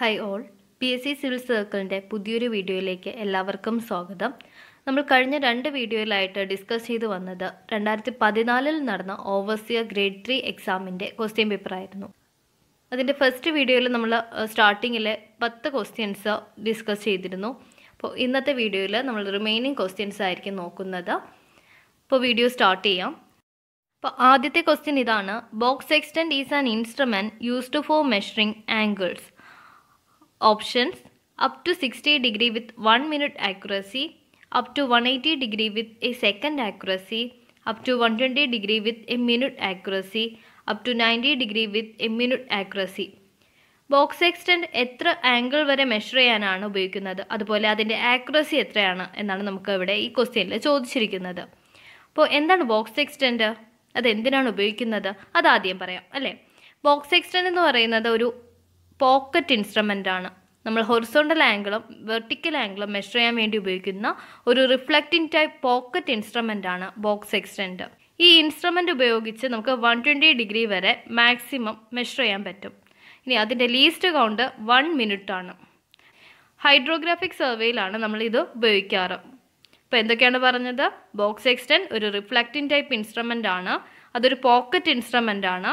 High all P S C civil സർക്കിളിൻ്റെ പുതിയൊരു വീഡിയോയിലേക്ക് എല്ലാവർക്കും സ്വാഗതം നമ്മൾ കഴിഞ്ഞ രണ്ട് വീഡിയോയിലായിട്ട് ഡിസ്കസ് ചെയ്തു വന്നത് രണ്ടായിരത്തി പതിനാലിൽ നടന്ന ഓവർസിയർ ഗ്രേഡ് ത്രീ എക്സാമിൻ്റെ ക്വസ്റ്റ്യൻ പേപ്പറായിരുന്നു അതിൻ്റെ ഫസ്റ്റ് വീഡിയോയിൽ നമ്മൾ സ്റ്റാർട്ടിങ്ങിലെ പത്ത് ക്വസ്റ്റ്യൻസ് ഡിസ്കസ് ചെയ്തിരുന്നു അപ്പോൾ ഇന്നത്തെ വീഡിയോയിൽ നമ്മൾ റിമൈനിങ് ക്വസ്റ്റ്യൻസ് ആയിരിക്കും നോക്കുന്നത് അപ്പോൾ വീഡിയോ സ്റ്റാർട്ട് ചെയ്യാം അപ്പോൾ ആദ്യത്തെ ക്വസ്റ്റ്യൻ ഇതാണ് box sextant is an instrument used for measuring angles options up to 60 degree with 1 minute accuracy, up to 180 degree with a second accuracy, up to 120 degree with a minute accuracy, up to 90 degree with a minute accuracy. Box sextant എത്ര angle വരെ measure ചെയ്യാനാണ് ഉപയോഗിക്കുന്നത് അതുപോലെ അതിൻ്റെ accuracy എത്രയാണ് എന്നാണ് നമുക്ക് ഇവിടെ ഈ ക്വസ്റ്റ്യനിൽ ചോദിച്ചിരിക്കുന്നത് അപ്പോൾ എന്താണ് ബോക്സ് എക്സ്റ്റെൻഡ് അത് എന്തിനാണ് ഉപയോഗിക്കുന്നത് അത് ആദ്യം പറയാം അല്ലേ ബോക്സ് എക്സ്റ്റെൻഡ് എന്ന് പറയുന്നത് ഒരു പോക്കറ്റ് ആണ് നമ്മൾ ഹൊറിസോണ്ടൽ ആംഗിളും വെർട്ടിക്കൽ ആംഗിളും മെഷർ ചെയ്യാൻ വേണ്ടി ഉപയോഗിക്കുന്ന ഒരു റിഫ്ലക്റ്റിംഗ് ടൈപ്പ് പോക്കറ്റ് ആണ് ബോക്സ് എക്സ്റ്റൻഡ് ഈ ഇൻസ്ട്രുമെൻ്റ് ഉപയോഗിച്ച് നമുക്ക് വൺ ട്വൻറ്റി ഡിഗ്രി വരെ മാക്സിമം മെഷർ ചെയ്യാൻ പറ്റും ഇനി അതിൻ്റെ ലീസ്റ്റ് കൗണ്ട് വൺ ആണ് ഹൈഡ്രോഗ്രാഫിക് സർവേയിലാണ് നമ്മളിത് ഉപയോഗിക്കാറ് അപ്പോൾ എന്തൊക്കെയാണ് പറഞ്ഞത് ബോക്സ് എക്സ്റ്റൻഡ് ഒരു റിഫ്ലക്റ്റിംഗ് ടൈപ്പ് ഇൻസ്ട്രുമെൻ്റ് ആണ് അതൊരു പോക്കറ്റ് ഇൻസ്ട്രുമെൻ്റ് ആണ്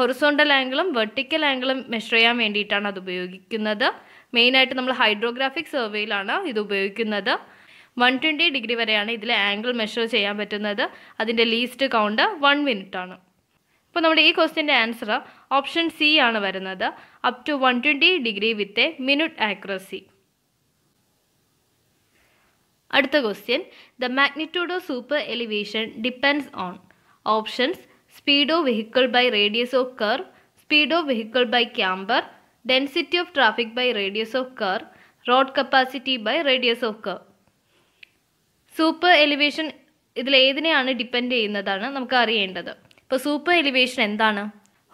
ഹൊറിസോണ്ടൽ ആംഗിളും വെർട്ടിക്കൽ ആംഗിളും മെഷർ ചെയ്യാൻ വേണ്ടിയിട്ടാണ് അത് ഉപയോഗിക്കുന്നത് മെയിനായിട്ട് നമ്മൾ ഹൈഡ്രോഗ്രാഫിക് സർവേയിലാണ് ഇത് ഉപയോഗിക്കുന്നത് വൺ ട്വൻറ്റി ഡിഗ്രി വരെയാണ് ഇതിലെ ആംഗിൾ മെഷർ ചെയ്യാൻ പറ്റുന്നത് അതിൻ്റെ ലീസ്റ്റ് കൗണ്ട് വൺ മിനിറ്റാണ് അപ്പോൾ നമ്മുടെ ഈ ക്വസ്റ്റ്യൻ്റെ ആൻസർ ഓപ്ഷൻ സി ആണ് വരുന്നത് up to one twenty degree with a minute accuracy അടുത്ത question the magnitude of super elevation depends on options speed of vehicle by radius of curve speed of vehicle by camber density of traffic by radius of curve road capacity by radius of curve super elevation ഇതിൽ ഏതിനെയാണ് depend ചെയ്യുന്നതാണ് നമുക്ക് അറിയേണ്ടത് ഇപ്പോൾ super elevation എന്താണ്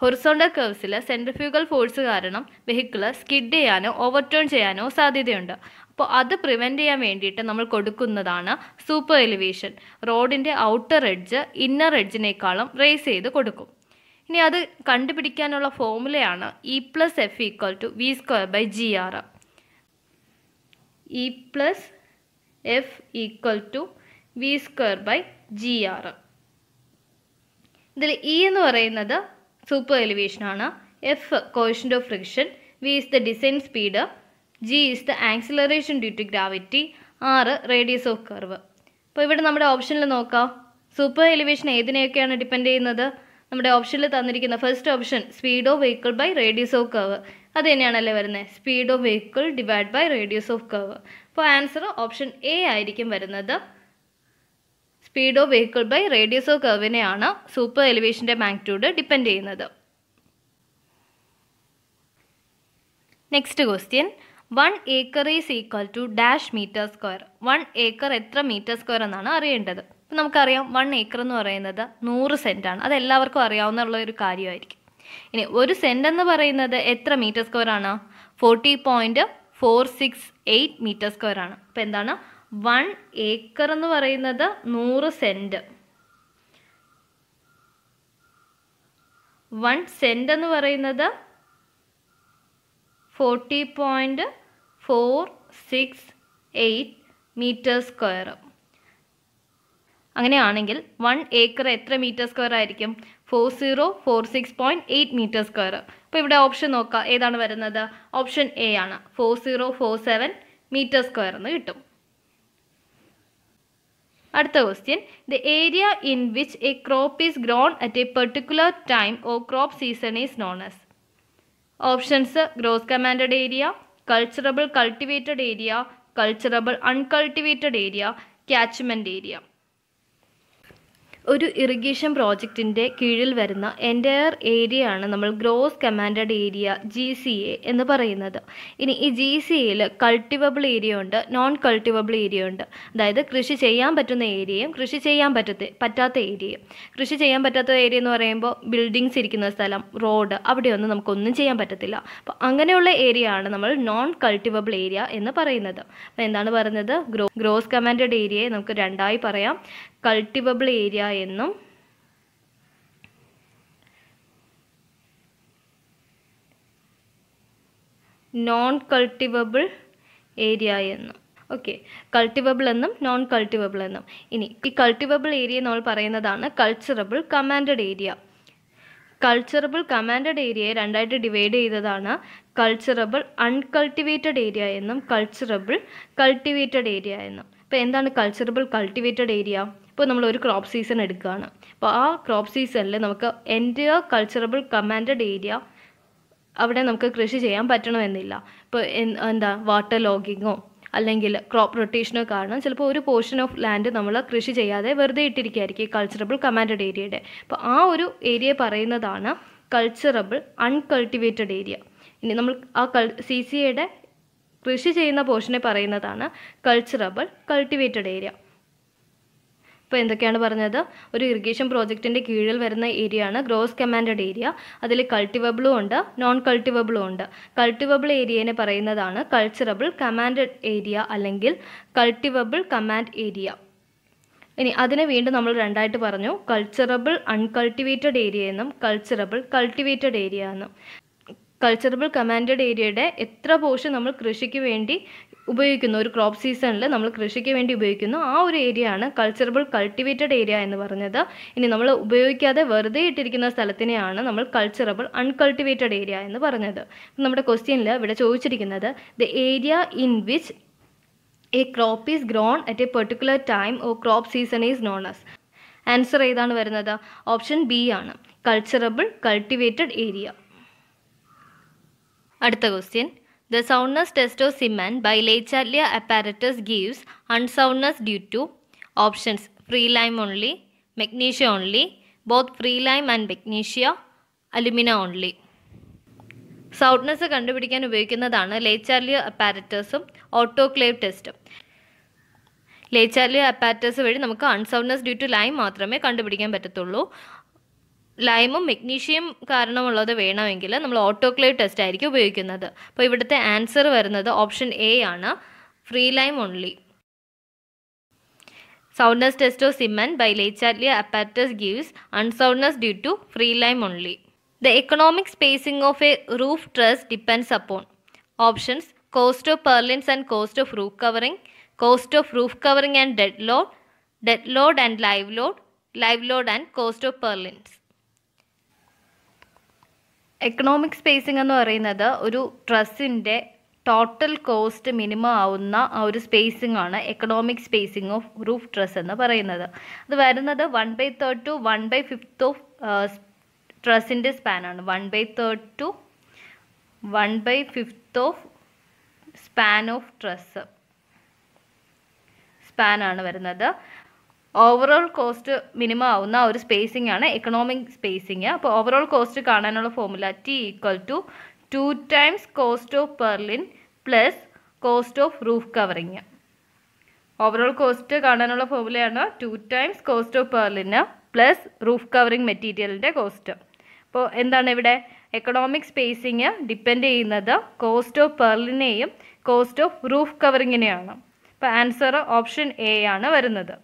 horizontal കേവ്സിൽ centrifugal force കാരണം vehicle skid ചെയ്യാനോ ഓവർടേൺ ചെയ്യാനോ സാധ്യതയുണ്ട് അപ്പോൾ അത് പ്രിവെൻറ്റ് ചെയ്യാൻ വേണ്ടിയിട്ട് നമ്മൾ കൊടുക്കുന്നതാണ് സൂപ്പർ എലിവേഷൻ റോഡിൻ്റെ ഔട്ടർ എഡ്ജ് ഇന്നർ എഡ്ജിനേക്കാളും റേസ് ചെയ്ത് കൊടുക്കും ഇനി അത് കണ്ടുപിടിക്കാനുള്ള ഫോർമുലയാണ് E plus F equal to V square by G R E plus F equal to V square by G R ഇതിൽ ഇ എന്ന് പറയുന്നത് സൂപ്പർ എലിവേഷനാണ് F coefficient of friction V is the design speed G is the acceleration due to gravity R radius of curve അപ്പോൾ ഇവിടെ നമ്മുടെ ഓപ്ഷനിൽ നോക്കാം super elevation ഏതിനെയൊക്കെയാണ് depend ചെയ്യുന്നത് നമ്മുടെ ഓപ്ഷനിൽ തന്നിരിക്കുന്ന first option speed of vehicle by radius of curve അത് തന്നെയാണല്ലേ വരുന്നത് speed of vehicle divide by radius of curve അപ്പോൾ ആൻസർ ഓപ്ഷൻ എ ആയിരിക്കും വരുന്നത് speed of vehicle by radius of കർവിനെയാണ് സൂപ്പർ എലിവേഷൻ്റെ മാഗ്നിറ്റ്യൂഡ് ഡിപ്പെൻഡ് ചെയ്യുന്നത് next question one acre is equal to dash meter square one acre എത്ര meter square എന്നാണ് അറിയേണ്ടത് ഇപ്പം നമുക്കറിയാം വൺ ഏക്കർ എന്ന് പറയുന്നത് നൂറ് സെൻറ്റാണ് അത് എല്ലാവർക്കും അറിയാവുന്ന ഒരു കാര്യമായിരിക്കും ഇനി ഒരു സെൻറ്റ് എന്ന് പറയുന്നത് എത്ര മീറ്റർ സ്ക്വയർ ആണ് forty point four six eight meter square ആണ് അപ്പോൾ എന്താണ് വൺ ഏക്കർ എന്ന് പറയുന്നത് നൂറ് സെൻറ്റ് വൺ സെൻറ്റ് എന്ന് പറയുന്നത് forty point four six eight meter square അങ്ങനെയാണെങ്കിൽ വൺ ഏക്കർ എത്ര മീറ്റർ സ്ക്വയർ ആയിരിക്കും four zero four six point eight meter square അപ്പോൾ ഇവിടെ ഓപ്ഷൻ നോക്കുക ഏതാണ് വരുന്നത് ഓപ്ഷൻ എ ആണ് four zero four seven meter square എന്ന് കിട്ടും Adutha question. The area in which a crop is grown at a particular time or crop season is known as. Options. Gross commanded area. cultivable cultivated area. cultivable uncultivated area. Catchment area. ഒരു irrigation പ്രോജക്റ്റിൻ്റെ കീഴിൽ വരുന്ന entire ഏരിയയാണ് നമ്മൾ gross commanded area G C A എന്ന് പറയുന്നത് ഇനി ഈ ജി സി എയിൽ കൾട്ടിവബിൾ ഏരിയ ഉണ്ട് നോൺ കൾട്ടിവബിൾ ഏരിയ ഉണ്ട് അതായത് കൃഷി ചെയ്യാൻ പറ്റുന്ന ഏരിയയും കൃഷി ചെയ്യാൻ പറ്റത്ത പറ്റാത്ത ഏരിയയും കൃഷി ചെയ്യാൻ പറ്റാത്ത ഏരിയ എന്ന് പറയുമ്പോൾ ബിൽഡിങ്സ് ഇരിക്കുന്ന സ്ഥലം റോഡ് അവിടെയൊന്നും നമുക്കൊന്നും ചെയ്യാൻ പറ്റത്തില്ല അപ്പോൾ അങ്ങനെയുള്ള ഏരിയ ആണ് നമ്മൾ നോൺ കൾട്ടിവബിൾ ഏരിയ എന്ന് പറയുന്നത് അപ്പോൾ എന്താണ് പറയുന്നത് ഗ്രോ ഗ്രോസ് കമാൻഡഡ് ഏരിയയെ നമുക്ക് രണ്ടായി പറയാം കൾട്ടിവബിൾ ഏരിയ എന്നും നോൺ കൾട്ടിവബിൾ ഏരിയ എന്നും ഓക്കെ കൾട്ടിവബിൾ എന്നും നോൺ കൾട്ടിവബിൾ എന്നും ഇനി ഈ കൾട്ടിവബിൾ ഏരിയ നമ്മൾ പറയുന്നതാണ് culturable commanded area culturable commanded ഏരിയയെ രണ്ടായിട്ട് ഡിവൈഡ് ചെയ്തതാണ് കൾച്ചറബിൾ അൺകൾട്ടിവേറ്റഡ് ഏരിയ എന്നും കൾച്ചറബിൾ കൾട്ടിവേറ്റഡ് ഏരിയ എന്നും അപ്പോൾ എന്താണ് കൾച്ചറബിൾ കൾട്ടിവേറ്റഡ് ഏരിയ ഇപ്പോൾ നമ്മൾ ഒരു ക്രോപ്പ് സീസൺ എടുക്കുകയാണ് അപ്പോൾ ആ ക്രോപ്പ് സീസണിൽ നമുക്ക് എൻ്റെ കൾച്ചറബിൾ കമാൻഡഡ് ഏരിയ അവിടെ നമുക്ക് കൃഷി ചെയ്യാൻ പറ്റണമെന്നില്ല ഇപ്പോൾ എന്താ വാട്ടർ ലോഗിങ്ങോ അല്ലെങ്കിൽ ക്രോപ്പ് റൊട്ടേഷനോ കാരണം ചിലപ്പോൾ ഒരു പോർഷൻ ഓഫ് ലാൻഡ് നമ്മൾ കൃഷി ചെയ്യാതെ വെറുതെ ഇട്ടിരിക്കുകയായിരിക്കും കൾച്ചറബിൾ കമാൻഡഡ് ഏരിയയുടെ അപ്പോൾ ആ ഒരു ഏരിയ പറയുന്നതാണ് കൾച്ചറബിൾ അൺകൾട്ടിവേറ്റഡ് ഏരിയ ഇനി നമ്മൾ ആ കൾ സി സിയുടെ കൃഷി ചെയ്യുന്ന പോർഷനെ പറയുന്നതാണ് കൾച്ചറബിൾ കൾട്ടിവേറ്റഡ് ഏരിയ ഇപ്പോൾ എന്തൊക്കെയാണ് പറഞ്ഞത് ഒരു ഇറിഗേഷൻ പ്രോജക്റ്റിൻ്റെ കീഴിൽ വരുന്ന ഏരിയ ആണ് ഗ്രോസ് കമാൻഡഡ് ഏരിയ അതിൽ കൾട്ടിവബിളും ഉണ്ട് നോൺ കൾട്ടിവബിളും ഉണ്ട് കൾട്ടിവബിൾ ഏരിയനെ പറയുന്നതാണ് കൾച്ചറബിൾ കമാൻഡഡ് ഏരിയ അല്ലെങ്കിൽ കൾട്ടിവബിൾ കമാൻഡ് ഏരിയ ഇനി അതിനെ വീണ്ടും നമ്മൾ രണ്ടായിട്ട് പറഞ്ഞു കൾച്ചറബിൾ അൺകൾട്ടിവേറ്റഡ് ഏരിയ എന്നും കൾച്ചറബിൾ കൾട്ടിവേറ്റഡ് ഏരിയ എന്നും കൾച്ചറബിൾ കമാൻഡഡ് ഏരിയയുടെ എത്ര പോർഷൻ നമ്മൾ കൃഷിക്ക് വേണ്ടി ഉപയോഗിക്കുന്ന ഒരു ക്രോപ്പ് സീസണിൽ നമ്മൾ കൃഷിക്ക് വേണ്ടി ഉപയോഗിക്കുന്നു ആ ഒരു ഏരിയ ആണ് കൾച്ചറബിൾ കൾട്ടിവേറ്റഡ് ഏരിയ എന്ന് പറഞ്ഞത് ഇനി നമ്മൾ ഉപയോഗിക്കാതെ വെറുതെ ഇട്ടിരിക്കുന്ന സ്ഥലത്തിനെയാണ് നമ്മൾ കൾച്ചറബിൾ അൺകൾട്ടിവേറ്റഡ് ഏരിയ എന്ന് പറഞ്ഞത് നമ്മുടെ ക്വസ്റ്റ്യനിൽ ഇവിടെ ചോദിച്ചിരിക്കുന്നത് the area in which a crop is grown at a particular time or crop season is known as answer ഏതാണ് വരുന്നത് ഓപ്ഷൻ ബി ആണ് കൾച്ചറബിൾ കൾട്ടിവേറ്റഡ് ഏരിയ അടുത്ത question The soundness test of cement by Leicharlia apparatus gives unsoundness due to options free lime only, magnesia only, both free lime and magnesia, alumina only. Soundness soundness കണ്ടുപിടിക്കാൻ ഉപയോഗിക്കുന്നതാണ് ലേച്ചാർലിയ അപ്പാരറ്റസും autoclave ടെസ്റ്റും ലേച്ചാർലിയ apparatus വഴി നമുക്ക് അൺസൗണ്ട്നെസ് due to lime മാത്രമേ കണ്ടുപിടിക്കാൻ പറ്റത്തുള്ളൂ ലൈമും magnesium കാരണമുള്ളത് വേണമെങ്കിൽ നമ്മൾ ഓട്ടോക്ലേവ് ടെസ്റ്റ് ആയിരിക്കും ഉപയോഗിക്കുന്നത് അപ്പോൾ ഇവിടുത്തെ ആൻസർ വരുന്നത് ഓപ്ഷൻ എ ആണ് free lime only soundness test of cement by Le Chatelier apparatus gives unsoundness due to free lime only the economic spacing of a roof truss depends upon options cost of purlins and cost of roof covering cost of roof covering and dead load dead load and live load live load and cost of purlins economic spacing എന്ന് പറയുന്നത് ഒരു ഡ്രസ്സിൻ്റെ total cost minimum ആവുന്ന ആ ഒരു spacing ആണ് economic spacing of roof truss എന്ന് പറയുന്നത് അത് വരുന്നത് one by third to one by fifth of ഡ്രസ്സിൻ്റെ ആണ് one by third to one by fifth of span of span ആണ് വരുന്നത് ഓവറോൾ കോസ്റ്റ് മിനിമം ആവുന്ന ഒരു സ്പേസിംഗ് ആണ് എക്കണോമിക് സ്പേസിംഗ് അപ്പോൾ ഓവറോൾ കോസ്റ്റ് കാണാനുള്ള formula T equal to two times cost of purlin plus cost of roof covering overall cost കാണാനുള്ള ഫോർമുലയാണ് two times cost of പെർലിന് പ്ലസ് റൂഫ് കവറിങ് മെറ്റീരിയലിൻ്റെ cost അപ്പോൾ എന്താണ് ഇവിടെ എക്കണോമിക് സ്പേസിങ് ഡിപ്പെൻഡ് ചെയ്യുന്നത് കോസ്റ്റ് ഓഫ് പെർലിനെയും കോസ്റ്റ് ഓഫ് റൂഫ് കവറിങ്ങിനെയാണ് അപ്പോൾ ആൻസർ ഓപ്ഷൻ എ ആണ് വരുന്നത്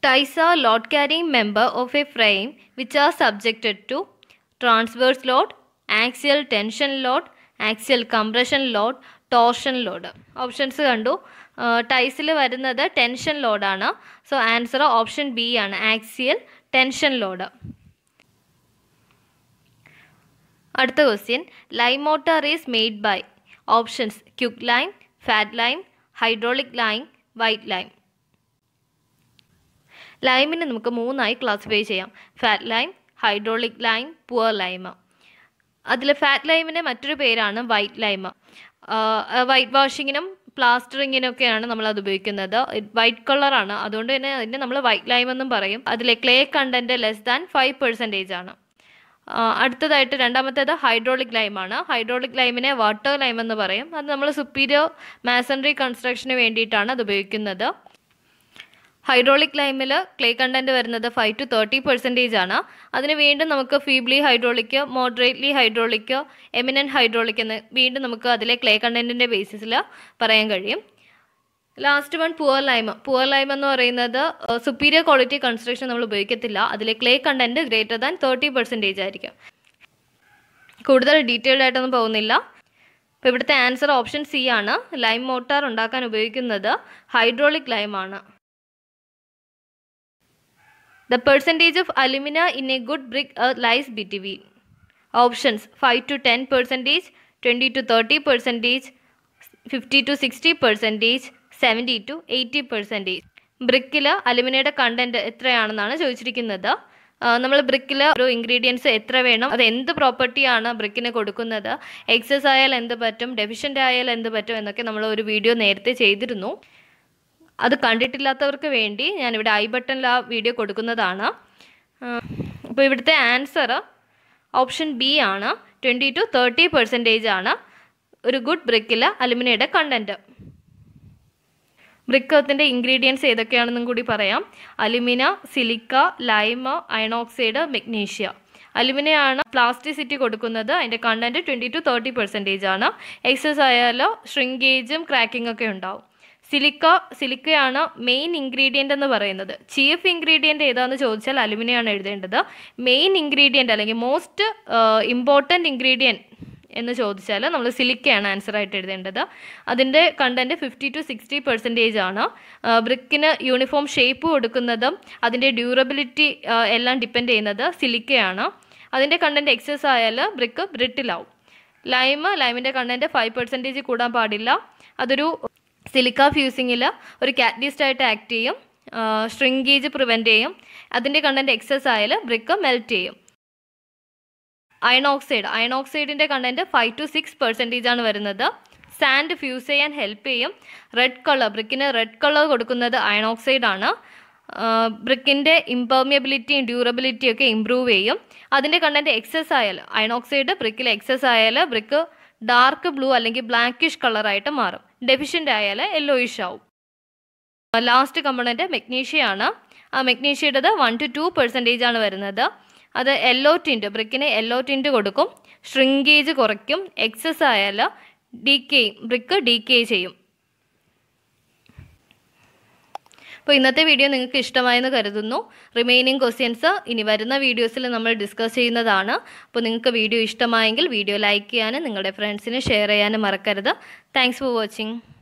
Ties are load carrying member of a frame which are subjected to transverse load, axial tension load, axial compression load torsion load options കണ്ടു ടൈസിൽ വരുന്നത് tension ലോഡാണ് so answer option B ആണ് axial tension load അടുത്ത question lime mortar is made by options quick lime fat lime hydraulic lime white lime ലൈമിനെ നമുക്ക് മൂന്നായി classify ചെയ്യാം fat lime hydraulic lime poor lime അതിൽ ഫാറ്റ് ലൈമിൻ്റെ മറ്റൊരു പേരാണ് വൈറ്റ് ലൈമ വൈറ്റ് വാഷിങ്ങിനും പ്ലാസ്റ്ററിങ്ങിനൊക്കെയാണ് നമ്മൾ അത് ഉപയോഗിക്കുന്നത് വൈറ്റ് കളറാണ് അതുകൊണ്ട് തന്നെ അതിനെ നമ്മൾ വൈറ്റ് ലൈം എന്നും പറയും അതിലെ clay content less than five percentage ആണ് അടുത്തതായിട്ട് രണ്ടാമത്തേത് ഹൈഡ്രോളിക് ലൈമാണ് ഹൈഡ്രോളിക് ലൈമിനെ വാട്ടർ ലൈം എന്ന് പറയും അത് നമ്മൾ സുപ്പീരിയർ മാസൺറി കൺസ്ട്രക്ഷന് വേണ്ടിയിട്ടാണ് അത് ഉപയോഗിക്കുന്നത് ഹൈഡ്രോളിക് ലൈമിൽ ക്ലേ കണ്ടന്റ് വരുന്നത് ഫൈവ് ടു തേർട്ടി പെർസെൻറ്റേജ് ആണ് അതിന് വീണ്ടും നമുക്ക് feebly hydraulic moderately hydraulic eminent hydraulic എന്ന് വീണ്ടും നമുക്ക് അതിലെ ക്ലേ കണ്ടൻറ്റിൻ്റെ ബേസിസിൽ പറയാൻ കഴിയും ലാസ്റ്റ് വൺ പുവർ ലൈമ പുവർ ലൈം എന്ന് പറയുന്നത് സുപ്പീരിയർ ക്വാളിറ്റി കൺസ്ട്രക്ഷൻ നമ്മൾ ഉപയോഗിക്കത്തില്ല അതിലെ clay content greater than thirty percentage ആയിരിക്കും കൂടുതൽ ഡീറ്റെയിൽഡ് ആയിട്ടൊന്നും പോകുന്നില്ല അപ്പോൾ ഇവിടുത്തെ ആൻസർ ഓപ്ഷൻ സി ആണ് ലൈം മോട്ടാർ ഉണ്ടാക്കാൻ ഉപയോഗിക്കുന്നത് ഹൈഡ്രോളിക് ലൈമാണ് the percentage The percentage of alumina in a ലൈസ് B T V options five to ten percentage 20 to thirty percentage fifty to sixty percentage seventy to eighty percentage ബ്രിക്കിൽ അലുമിനയുടെ കണ്ടൻറ്റ് എത്രയാണെന്നാണ് ചോദിച്ചിരിക്കുന്നത് നമ്മൾ ബ്രിക്കിൽ ഒരു ഇൻഗ്രീഡിയൻസ് എത്ര വേണം അത് എന്ത് പ്രോപ്പർട്ടിയാണ് ബ്രിക്കിന് കൊടുക്കുന്നത് എക്സസ് ആയാൽ എന്ത് പറ്റും ഡെഫിഷ്യൻ്റ് ആയാൽ എന്ത് പറ്റും എന്നൊക്കെ നമ്മൾ ഒരു വീഡിയോ നേരത്തെ ചെയ്തിരുന്നു അത് കണ്ടിട്ടില്ലാത്തവർക്ക് വേണ്ടി ഞാനിവിടെ ഐ ബട്ടണിൽ ആ വീഡിയോ കൊടുക്കുന്നതാണ് അപ്പോൾ ഇവിടുത്തെ ആൻസർ ഓപ്ഷൻ ബി ആണ് ട്വൻറ്റി ടു തേർട്ടി പെർസെൻറ്റേജ് ആണ് ഒരു ഗുഡ് ബ്രിക്കിൽ അലുമിനിയുടെ കണ്ടൻറ്റ് ബ്രിക്കത്തിൻ്റെ ഇൻഗ്രീഡിയൻസ് ഏതൊക്കെയാണെന്നും കൂടി പറയാം അലുമിന സിലിക്ക ലൈമ അയണോക്സൈഡ് മെഗ്നീഷ്യ അലുമിനയാണ് പ്ലാസ്റ്റിസിറ്റി കൊടുക്കുന്നത് അതിൻ്റെ content twenty to thirty percentage ആണ് എക്സസ് ആയാലോ ഷ്രിങ്കേജും ക്രാക്കിംഗ് ഒക്കെ ഉണ്ടാവും സിലിക്ക സിലിക്കയാണ് മെയിൻ ഇൻഗ്രീഡിയൻ്റ് എന്ന് പറയുന്നത് ചീഫ് ഇൻഗ്രീഡിയൻ്റ് ഏതാന്ന് ചോദിച്ചാൽ ആണ് എഴുതേണ്ടത് മെയിൻ ഇൻഗ്രീഡിയൻ്റ് അല്ലെങ്കിൽ മോസ്റ്റ് ഇമ്പോർട്ടൻറ്റ് ഇൻഗ്രീഡിയൻറ്റ് എന്ന് ചോദിച്ചാൽ നമ്മൾ സിലിക്കയാണ് ആൻസർ ആയിട്ട് എഴുതേണ്ടത് അതിൻ്റെ content fifty to sixty percentage ആണ് ബ്രിക്കിന് യൂണിഫോം ഷേപ്പ് കൊടുക്കുന്നതും അതിൻ്റെ ഡ്യൂറബിലിറ്റി എല്ലാം ഡിപ്പെൻഡ് ചെയ്യുന്നത് സിലിക്കയാണ് അതിൻ്റെ കണ്ടൻറ്റ് എക്സസ് ആയാൽ ബ്രിക്ക് ബ്രിട്ടിലാവും ലൈം ലൈമിൻ്റെ കണ്ടൻറ്റ് ഫൈവ് പെർസെൻറ്റേജ് കൂടാൻ പാടില്ല അതൊരു സിലിക്ക ഫ്യൂസിങ്ങിൽ ഒരു കാറ്റ്ലിസ്റ്റ് ആയിട്ട് ആക്ട് ചെയ്യും ഷ്രിങ്കേജ് പ്രിവെൻറ്റ് ചെയ്യും അതിൻ്റെ കണ്ടൻറ്റ് എക്സസ് ആയാൽ ബ്രിക്ക് മെൽറ്റ് ചെയ്യും അയണോക്സൈഡ് അയണോക്സൈഡിൻ്റെ content five to six percentage ആണ് വരുന്നത് സാൻഡ് ഫ്യൂസ് ചെയ്യാൻ ഹെൽപ്പ് ചെയ്യും റെഡ് കളർ ബ്രിക്കിന് റെഡ് കളർ കൊടുക്കുന്നത് അയൺ ആണ് ബ്രിക്കിൻ്റെ ഇമ്പെർമിയബിലിറ്റിയും ഡ്യൂറബിലിറ്റിയും ഒക്കെ ഇമ്പ്രൂവ് ചെയ്യും അതിൻ്റെ കണ്ടൻറ്റ് എക്സസ് ആയാൽ അയണോക്സൈഡ് ബ്രിക്കിൽ എക്സസ് ആയാൽ ബ്രിക്ക് ഡാർക്ക് ബ്ലൂ അല്ലെങ്കിൽ ബ്ലാക്കിഷ് കളറായിട്ട് മാറും ഡെഫിഷ്യൻ്റ് ആയാൽ യെല്ലോയിഷ് ആവും ലാസ്റ്റ് കമ്പണൻറ്റ് മെഗ്നീഷ്യയാണ് ആ മെഗ്നീഷ്യയുടേത് വൺ ടു ടു പെർസെൻറ്റേജ് ആണ് വരുന്നത് അത് യെല്ലോ ടിൻറ്റ് ബ്രിക്കിന് യെല്ലോ ടിൻറ്റ് കൊടുക്കും ഷ്രിങ്കേജ് കുറയ്ക്കും എക്സസ് ആയാൽ കെയും ബ്രിക്ക് കെ ചെയ്യും അപ്പോൾ ഇന്നത്തെ വീഡിയോ നിങ്ങൾക്ക് ഇഷ്ടമായെന്ന് കരുതുന്നു റിമൈനിങ് ക്വസ്റ്റ്യൻസ് ഇനി വരുന്ന വീഡിയോസിൽ നമ്മൾ ഡിസ്കസ് ചെയ്യുന്നതാണ് അപ്പോൾ നിങ്ങൾക്ക് വീഡിയോ ഇഷ്ടമായെങ്കിൽ വീഡിയോ ലൈക്ക് ചെയ്യാനും നിങ്ങളുടെ ഫ്രണ്ട്സിന് ഷെയർ ചെയ്യാനും മറക്കരുത് താങ്ക്സ് ഫോർ വാച്ചിങ്